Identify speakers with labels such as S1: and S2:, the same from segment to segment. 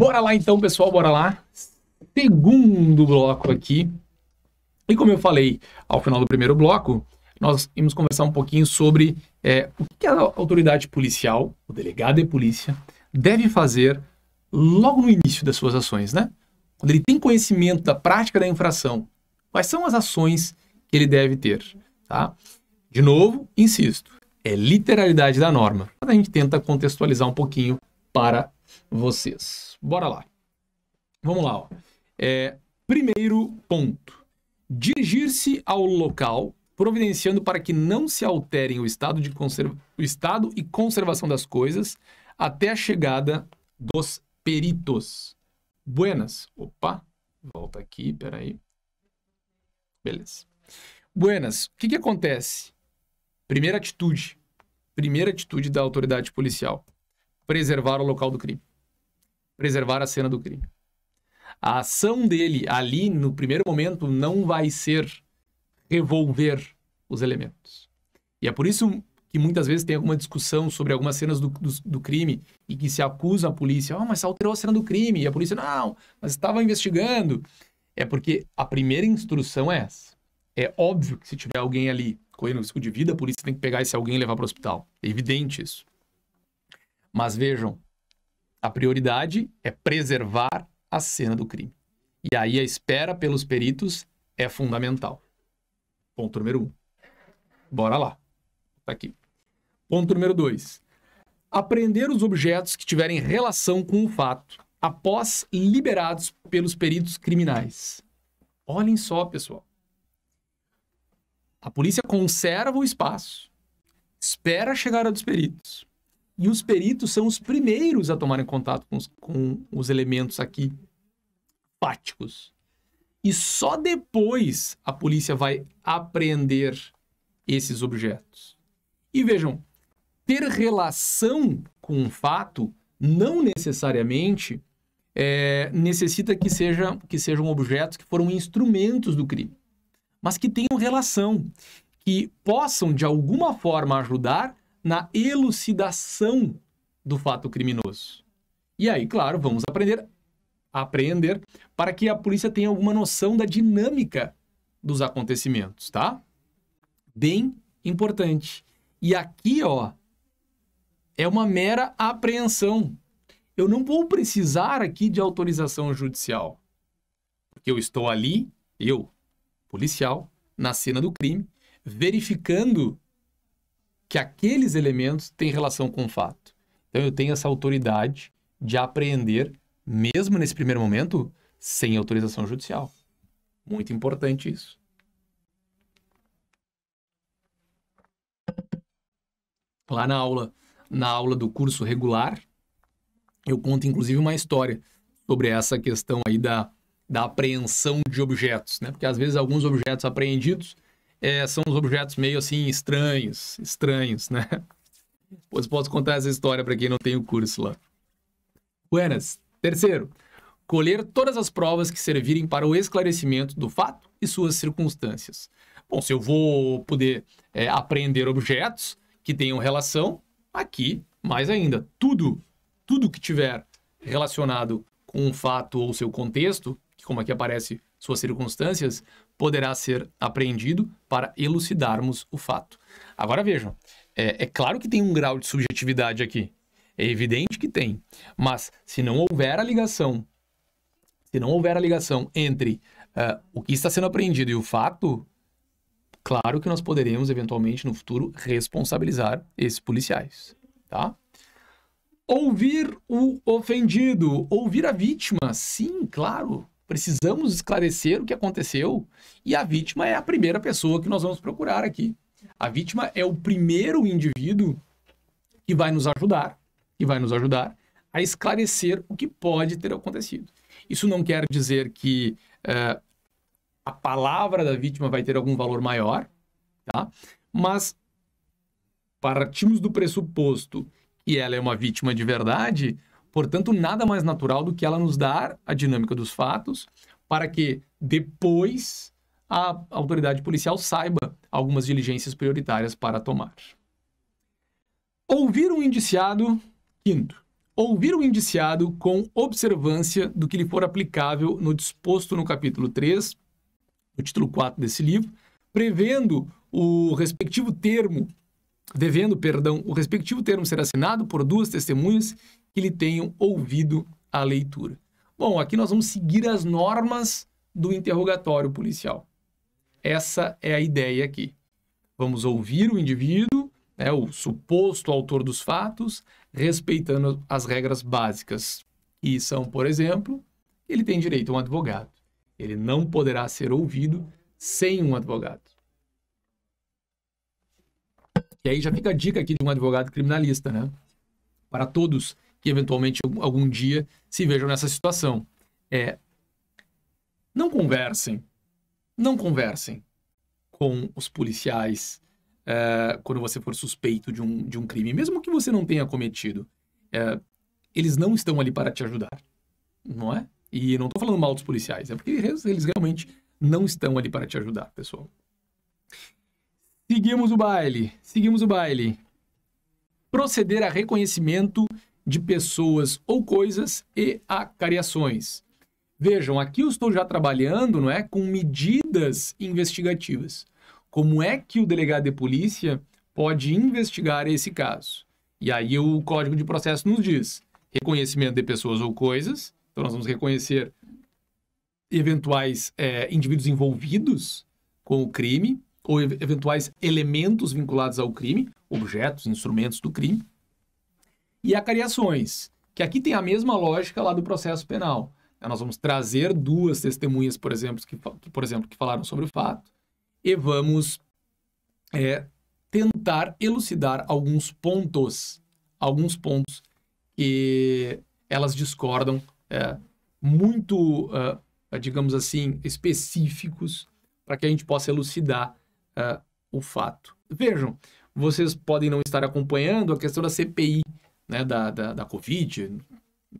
S1: Bora lá então, pessoal, bora lá. Segundo bloco aqui. E como eu falei ao final do primeiro bloco, nós íamos conversar um pouquinho sobre é, o que a autoridade policial, o delegado de polícia, deve fazer logo no início das suas ações, né? Quando ele tem conhecimento da prática da infração, quais são as ações que ele deve ter, tá? De novo, insisto, é literalidade da norma. A gente tenta contextualizar um pouquinho para vocês. Bora lá. Vamos lá. Ó. É, primeiro ponto: dirigir-se ao local, providenciando para que não se alterem o estado, de conserva... o estado e conservação das coisas até a chegada dos peritos. Buenas. Opa, volta aqui, peraí. Beleza. Buenas, o que, que acontece? Primeira atitude. Primeira atitude da autoridade policial preservar o local do crime, preservar a cena do crime. A ação dele ali, no primeiro momento, não vai ser revolver os elementos. E é por isso que muitas vezes tem alguma discussão sobre algumas cenas do, do, do crime e que se acusa a polícia, ah, mas alterou a cena do crime, e a polícia, não, mas estava investigando. É porque a primeira instrução é essa. É óbvio que se tiver alguém ali correndo risco de vida, a polícia tem que pegar esse alguém e levar para o hospital. É evidente isso. Mas vejam, a prioridade é preservar a cena do crime. E aí a espera pelos peritos é fundamental. Ponto número um. Bora lá. Tá aqui. Ponto número dois. Apreender os objetos que tiverem relação com o fato após liberados pelos peritos criminais. Olhem só, pessoal. A polícia conserva o espaço, espera a chegada dos peritos e os peritos são os primeiros a tomarem contato com os, com os elementos aqui fáticos. E só depois a polícia vai apreender esses objetos. E vejam, ter relação com um fato não necessariamente é, necessita que, seja, que sejam objetos que foram instrumentos do crime, mas que tenham relação, que possam de alguma forma ajudar na elucidação do fato criminoso. E aí, claro, vamos aprender aprender para que a polícia tenha alguma noção da dinâmica dos acontecimentos, tá? Bem importante. E aqui, ó, é uma mera apreensão. Eu não vou precisar aqui de autorização judicial. Porque eu estou ali, eu, policial, na cena do crime, verificando que aqueles elementos têm relação com o fato. Então eu tenho essa autoridade de apreender, mesmo nesse primeiro momento, sem autorização judicial. Muito importante isso. Lá na aula, na aula do curso regular, eu conto inclusive uma história sobre essa questão aí da, da apreensão de objetos, né? Porque às vezes alguns objetos apreendidos é, são os objetos meio assim estranhos, estranhos, né? Pois posso contar essa história para quem não tem o curso lá. Buenas. Terceiro, colher todas as provas que servirem para o esclarecimento do fato e suas circunstâncias. Bom, se eu vou poder é, aprender objetos que tenham relação, aqui, mais ainda, tudo, tudo que tiver relacionado com o fato ou seu contexto, que como aqui aparece suas circunstâncias, poderá ser apreendido para elucidarmos o fato. Agora vejam, é, é claro que tem um grau de subjetividade aqui. É evidente que tem. Mas se não houver a ligação, se não houver a ligação entre uh, o que está sendo apreendido e o fato, claro que nós poderemos, eventualmente, no futuro, responsabilizar esses policiais. Tá? Ouvir o ofendido, ouvir a vítima, sim, claro. Precisamos esclarecer o que aconteceu e a vítima é a primeira pessoa que nós vamos procurar aqui. A vítima é o primeiro indivíduo que vai nos ajudar, que vai nos ajudar a esclarecer o que pode ter acontecido. Isso não quer dizer que uh, a palavra da vítima vai ter algum valor maior, tá? Mas partimos do pressuposto que ela é uma vítima de verdade, Portanto, nada mais natural do que ela nos dar a dinâmica dos fatos para que depois a autoridade policial saiba algumas diligências prioritárias para tomar. Ouvir um indiciado, quinto. Ouvir o indiciado com observância do que lhe for aplicável no disposto no capítulo 3, no título 4 desse livro, prevendo o respectivo termo devendo, perdão, o respectivo termo ser assinado por duas testemunhas que lhe tenham ouvido a leitura. Bom, aqui nós vamos seguir as normas do interrogatório policial. Essa é a ideia aqui. Vamos ouvir o indivíduo, né, o suposto autor dos fatos, respeitando as regras básicas, que são, por exemplo, ele tem direito a um advogado. Ele não poderá ser ouvido sem um advogado. E aí já fica a dica aqui de um advogado criminalista, né? Para todos que eventualmente algum dia se vejam nessa situação. É, não conversem, não conversem com os policiais é, quando você for suspeito de um, de um crime, mesmo que você não tenha cometido. É, eles não estão ali para te ajudar, não é? E não estou falando mal dos policiais, é porque eles, eles realmente não estão ali para te ajudar, pessoal. Seguimos o baile. Seguimos o baile. Proceder a reconhecimento de pessoas ou coisas e a cariações. Vejam, aqui eu estou já trabalhando, não é, com medidas investigativas. Como é que o delegado de polícia pode investigar esse caso? E aí o Código de Processo nos diz: reconhecimento de pessoas ou coisas. Então nós vamos reconhecer eventuais é, indivíduos envolvidos com o crime, ou eventuais elementos vinculados ao crime, objetos, instrumentos do crime, e acariações, que aqui tem a mesma lógica lá do processo penal. Né, nós vamos trazer duas testemunhas, por exemplo, que, por exemplo, que falaram sobre o fato, e vamos é, tentar elucidar alguns pontos, alguns pontos que elas discordam é, muito, digamos assim, específicos para que a gente possa elucidar uh, o fato. Vejam, vocês podem não estar acompanhando a questão da CPI, né, da, da, da Covid,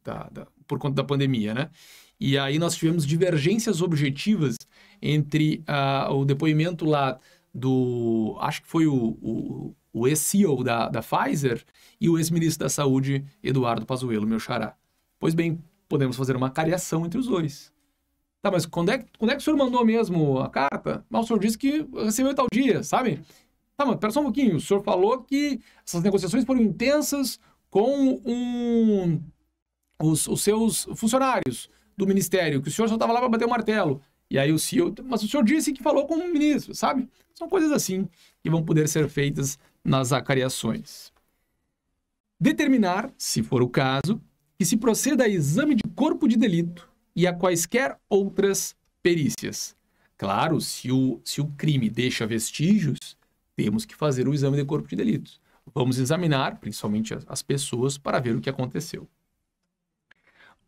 S1: da, da, por conta da pandemia, né? E aí nós tivemos divergências objetivas entre uh, o depoimento lá do, acho que foi o, o, o ex-CEO da, da Pfizer e o ex-ministro da Saúde, Eduardo Pazuello, meu xará. Pois bem, podemos fazer uma cariação entre os dois. Tá, mas quando é, quando é que o senhor mandou mesmo a carta? Mas o senhor disse que recebeu tal dia, sabe? Tá, mas pera só um pouquinho. O senhor falou que essas negociações foram intensas com um, os, os seus funcionários do ministério, que o senhor só estava lá para bater o martelo. E aí o CEO, mas o senhor disse que falou com o ministro, sabe? São coisas assim que vão poder ser feitas nas acariações. Determinar, se for o caso, que se proceda a exame de corpo de delito e a quaisquer outras perícias. Claro, se o, se o crime deixa vestígios, temos que fazer o exame de corpo de delitos. Vamos examinar, principalmente as pessoas, para ver o que aconteceu.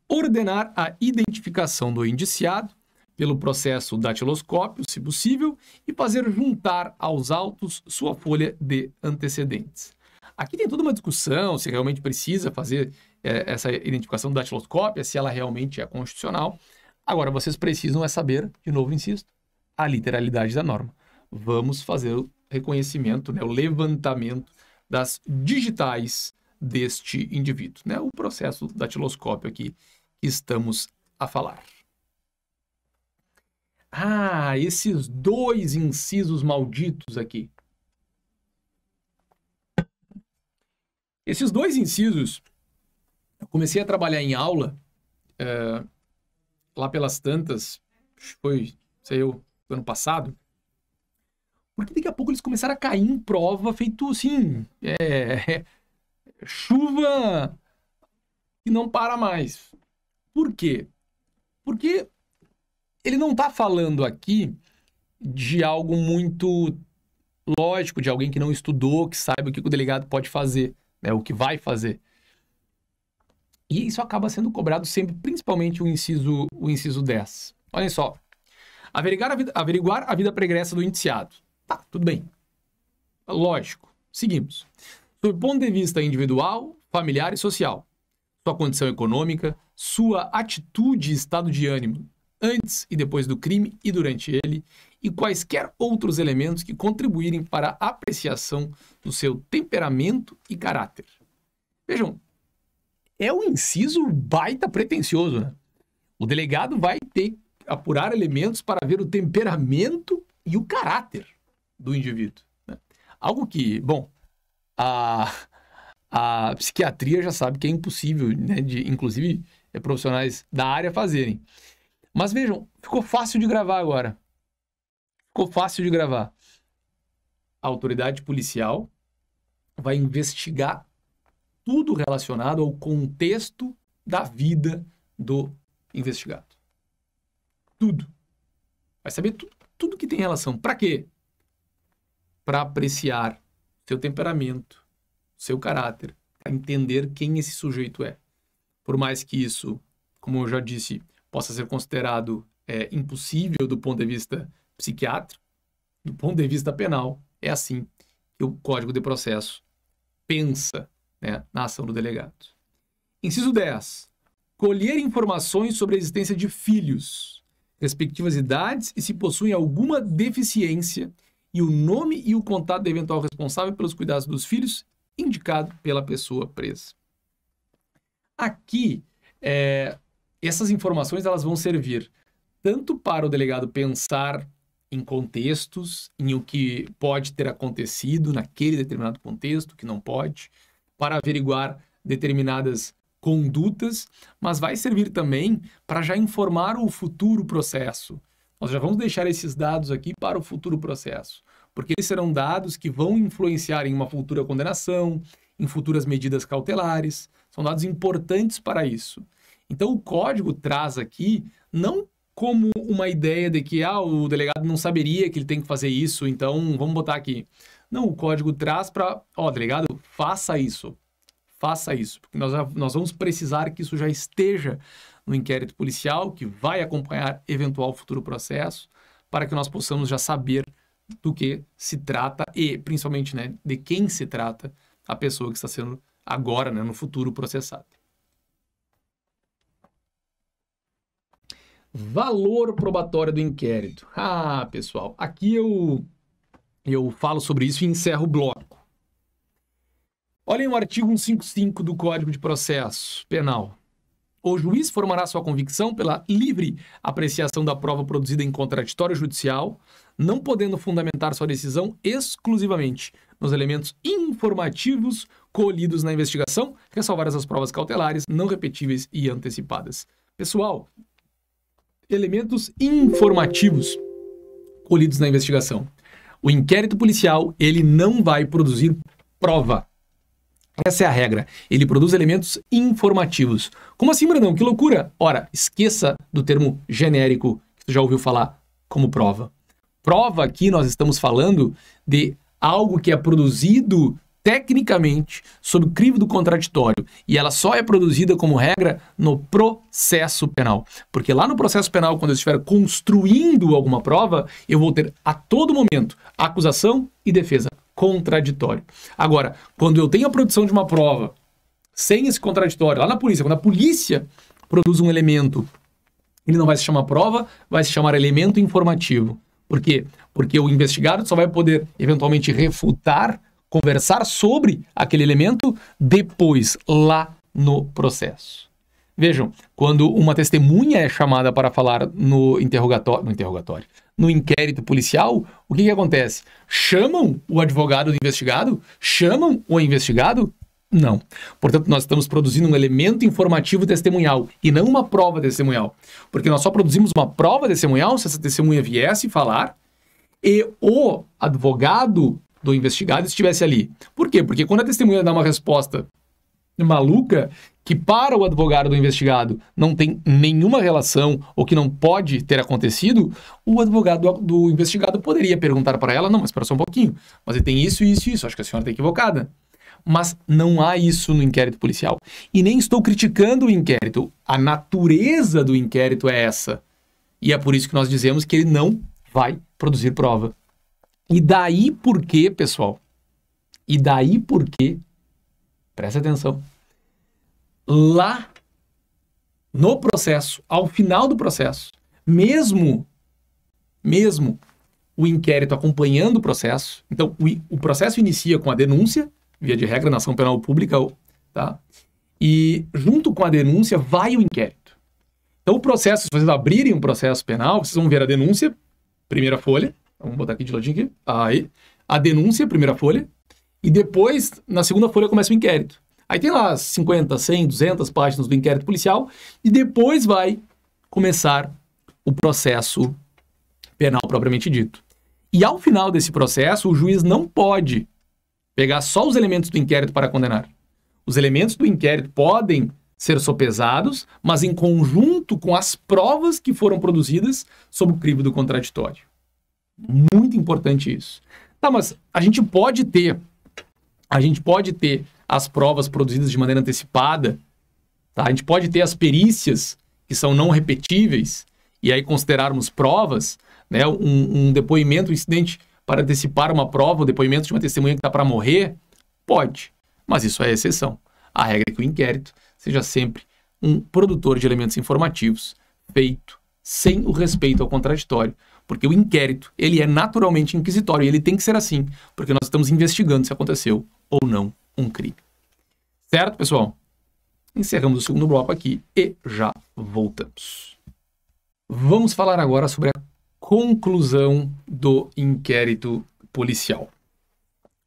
S1: Ordenar a identificação do indiciado pelo processo datiloscópio, se possível, e fazer juntar aos autos sua folha de antecedentes. Aqui tem toda uma discussão se realmente precisa fazer é, essa identificação datiloscópia, se ela realmente é constitucional. Agora, vocês precisam é saber, de novo insisto, a literalidade da norma. Vamos fazer o reconhecimento, né, o levantamento das digitais deste indivíduo, né, o processo datiloscópio aqui que estamos a falar. Ah, esses dois incisos malditos aqui. Esses dois incisos comecei a trabalhar em aula é, lá pelas tantas, foi, sei eu, ano passado. Porque daqui a pouco eles começaram a cair em prova, feito assim, é, é, chuva que não para mais. Por quê? Porque ele não está falando aqui de algo muito lógico, de alguém que não estudou, que saiba o que o delegado pode fazer, né, o que vai fazer. E isso acaba sendo cobrado sempre, principalmente o inciso, o inciso 10. Olhem só. Averiguar a, vida, averiguar a vida pregressa do indiciado. Tá, tudo bem. Lógico. Seguimos. Do ponto de vista individual, familiar e social. Sua condição econômica, sua atitude e estado de ânimo antes e depois do crime e durante ele, e quaisquer outros elementos que contribuírem para a apreciação do seu temperamento e caráter. Vejam, é um inciso baita pretensioso, né? O delegado vai ter que apurar elementos para ver o temperamento e o caráter do indivíduo. Né? Algo que, bom, a, a psiquiatria já sabe que é impossível, né, de, inclusive é, profissionais da área fazerem. Mas vejam, ficou fácil de gravar agora. Ficou fácil de gravar. A autoridade policial vai investigar tudo relacionado ao contexto da vida do investigado. Tudo. Vai saber tudo, tudo que tem relação. Para quê? Para apreciar seu temperamento, seu caráter, para entender quem esse sujeito é. Por mais que isso, como eu já disse, possa ser considerado é, impossível do ponto de vista psiquiátrico, do ponto de vista penal, é assim que o Código de Processo pensa né, na ação do delegado. Inciso 10. Colher informações sobre a existência de filhos, respectivas idades e se possuem alguma deficiência, e o nome e o contato do eventual responsável pelos cuidados dos filhos, indicado pela pessoa presa. Aqui, é, essas informações elas vão servir tanto para o delegado pensar em contextos, em o que pode ter acontecido naquele determinado contexto, que não pode, para averiguar determinadas condutas, mas vai servir também para já informar o futuro processo. Nós já vamos deixar esses dados aqui para o futuro processo, porque eles serão dados que vão influenciar em uma futura condenação, em futuras medidas cautelares, são dados importantes para isso. Então o código traz aqui não como uma ideia de que ah, o delegado não saberia que ele tem que fazer isso, então vamos botar aqui. Não, o código traz para, ó, tá ligado? Faça isso. Faça isso. Porque nós, nós vamos precisar que isso já esteja no inquérito policial, que vai acompanhar eventual futuro processo, para que nós possamos já saber do que se trata e, principalmente, né, de quem se trata a pessoa que está sendo agora, né, no futuro, processada. Valor probatório do inquérito. Ah, pessoal, aqui eu eu falo sobre isso e encerro o bloco. Olhem o artigo 155 do Código de Processo Penal. O juiz formará sua convicção pela livre apreciação da prova produzida em contraditório judicial, não podendo fundamentar sua decisão exclusivamente nos elementos informativos colhidos na investigação, ressalvadas é as provas cautelares, não repetíveis e antecipadas. Pessoal, elementos informativos colhidos na investigação. O inquérito policial, ele não vai produzir prova. Essa é a regra. Ele produz elementos informativos. Como assim, Brandão? Que loucura! Ora, esqueça do termo genérico que você já ouviu falar como prova. Prova aqui nós estamos falando de algo que é produzido tecnicamente sob o crivo do contraditório e ela só é produzida como regra no processo penal. Porque lá no processo penal, quando eu estiver construindo alguma prova, eu vou ter a todo momento acusação e defesa contraditório. Agora, quando eu tenho a produção de uma prova sem esse contraditório, lá na polícia, quando a polícia produz um elemento, ele não vai se chamar prova, vai se chamar elemento informativo. Por quê? Porque o investigado só vai poder eventualmente refutar conversar sobre aquele elemento depois, lá no processo. Vejam, quando uma testemunha é chamada para falar no interrogatório, no interrogatório, no inquérito policial, o que, que acontece? Chamam o advogado do investigado? Chamam o investigado? Não. Portanto, nós estamos produzindo um elemento informativo testemunhal e não uma prova testemunhal. Porque nós só produzimos uma prova testemunhal se essa testemunha viesse falar e o advogado do investigado estivesse ali. Por quê? Porque quando a testemunha dá uma resposta maluca, que para o advogado do investigado não tem nenhuma relação ou que não pode ter acontecido, o advogado do investigado poderia perguntar para ela: não, mas espera só um pouquinho, mas ele tem isso, isso e isso, acho que a senhora está equivocada. Mas não há isso no inquérito policial. E nem estou criticando o inquérito. A natureza do inquérito é essa. E é por isso que nós dizemos que ele não vai produzir prova. E daí por quê, pessoal? E daí por quê? Presta atenção. Lá no processo, ao final do processo, mesmo mesmo o inquérito acompanhando o processo, então o, o processo inicia com a denúncia, via de regra na ação penal pública, tá? E junto com a denúncia vai o inquérito. Então o processo, se vocês abrirem um processo penal, vocês vão ver a denúncia, primeira folha, Vamos botar aqui de ladinho aqui. Aí. A denúncia, primeira folha. E depois, na segunda folha, começa o inquérito. Aí tem lá 50, 100, 200 páginas do inquérito policial. E depois vai começar o processo penal propriamente dito. E ao final desse processo, o juiz não pode pegar só os elementos do inquérito para condenar. Os elementos do inquérito podem ser sopesados, mas em conjunto com as provas que foram produzidas sob o crivo do contraditório. Muito importante isso. Tá, mas a gente pode ter, a gente pode ter as provas produzidas de maneira antecipada, tá? A gente pode ter as perícias que são não repetíveis e aí considerarmos provas, né? Um, um depoimento, um incidente para antecipar uma prova, o depoimento de uma testemunha que está para morrer, pode, mas isso é exceção. A regra é que o inquérito seja sempre um produtor de elementos informativos feito sem o respeito ao contraditório, porque o inquérito, ele é naturalmente inquisitório e ele tem que ser assim, porque nós estamos investigando se aconteceu ou não um crime. Certo, pessoal? Encerramos o segundo bloco aqui e já voltamos. Vamos falar agora sobre a conclusão do inquérito policial.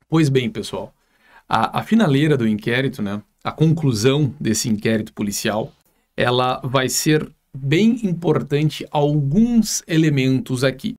S1: Pois bem, pessoal, a, a finaleira do inquérito, né, a conclusão desse inquérito policial, ela vai ser bem importante alguns elementos aqui.